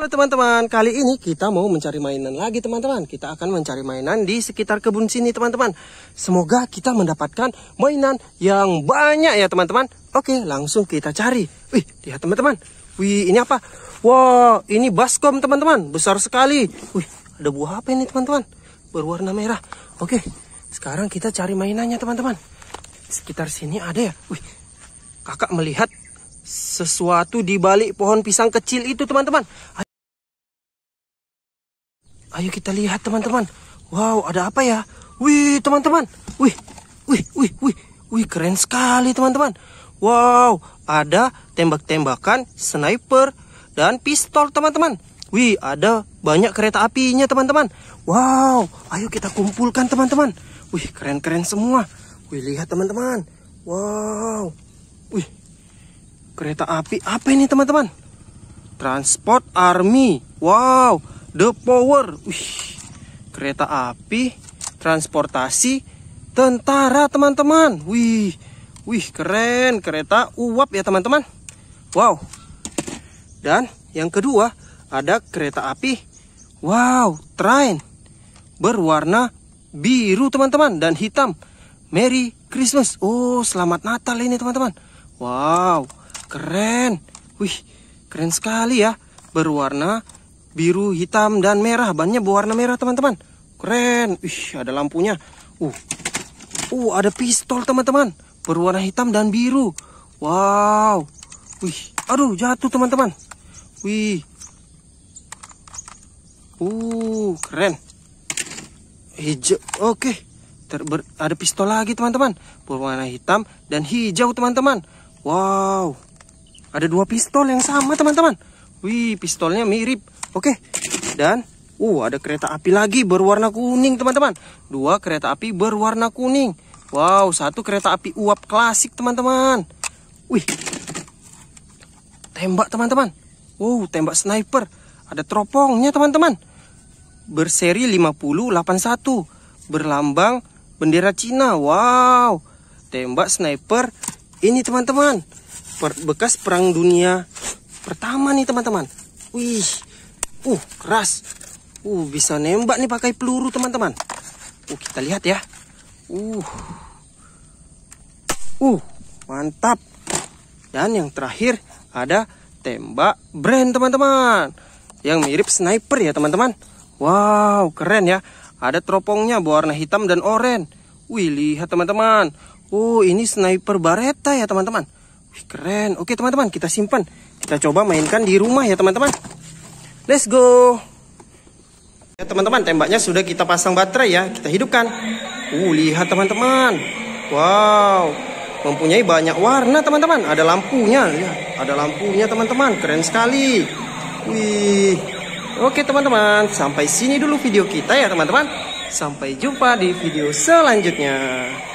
Halo teman-teman, kali ini kita mau mencari mainan lagi teman-teman. Kita akan mencari mainan di sekitar kebun sini teman-teman. Semoga kita mendapatkan mainan yang banyak ya teman-teman. Oke, langsung kita cari. Wih, lihat teman-teman. Wih, ini apa? Wah, wow, ini baskom teman-teman. Besar sekali. Wih, ada buah apa ini teman-teman? Berwarna merah. Oke, sekarang kita cari mainannya teman-teman. Sekitar sini ada ya. Wih, kakak melihat sesuatu di balik pohon pisang kecil itu teman-teman. Ayo kita lihat teman-teman. Wow, ada apa ya? Wih, teman-teman. Wih, wih, wih, wih. Wih, keren sekali teman-teman. Wow, ada tembak-tembakan, sniper, dan pistol teman-teman. Wih, ada banyak kereta apinya teman-teman. Wow, ayo kita kumpulkan teman-teman. Wih, keren-keren semua. Wih, lihat teman-teman. Wow. Wih, kereta api apa ini teman-teman? Transport Army. Wow, The Power. Wih, kereta api, transportasi, tentara teman-teman. Wih, wih keren kereta uap ya teman-teman. Wow. Dan yang kedua ada kereta api. Wow, train berwarna biru teman-teman dan hitam. Merry Christmas. Oh, selamat Natal ini teman-teman. Wow, keren. Wih, keren sekali ya. Berwarna biru, hitam, dan merah. Bannya berwarna merah, teman-teman. Keren. Ih, ada lampunya. Uh, uh ada pistol, teman-teman. Berwarna hitam dan biru. Wow. Wih, aduh, jatuh, teman-teman. Wih. Uh, keren. Hijau. Oke. Okay. Ter ber ada pistol lagi, teman-teman. Berwarna hitam dan hijau, teman-teman. Wow. Ada dua pistol yang sama, teman-teman. Wih, pistolnya mirip. Oke. Dan uh ada kereta api lagi berwarna kuning, teman-teman. Dua kereta api berwarna kuning. Wow, satu kereta api uap klasik, teman-teman. Wih. Tembak, teman-teman. Wow, tembak sniper. Ada teropongnya, teman-teman. Berseri 5081. Berlambang bendera Cina. Wow. Tembak sniper ini, teman-teman. bekas Perang Dunia Pertama nih teman-teman. Wih. Uh, keras. Uh, bisa nembak nih pakai peluru teman-teman. Uh, kita lihat ya. Uh. Uh, mantap. Dan yang terakhir ada tembak brand teman-teman. Yang mirip sniper ya teman-teman. Wow, keren ya. Ada teropongnya berwarna hitam dan oranye. Wih, lihat teman-teman. Uh, ini sniper bareta ya teman-teman. Keren. Oke teman-teman, kita simpan. Kita coba mainkan di rumah ya teman-teman. Let's go. Ya teman-teman, tembaknya sudah kita pasang baterai ya. Kita hidupkan. Uh, lihat teman-teman. Wow. Mempunyai banyak warna teman-teman. Ada lampunya. Lihat. Ada lampunya teman-teman. Keren sekali. Wih. Oke teman-teman, sampai sini dulu video kita ya teman-teman. Sampai jumpa di video selanjutnya.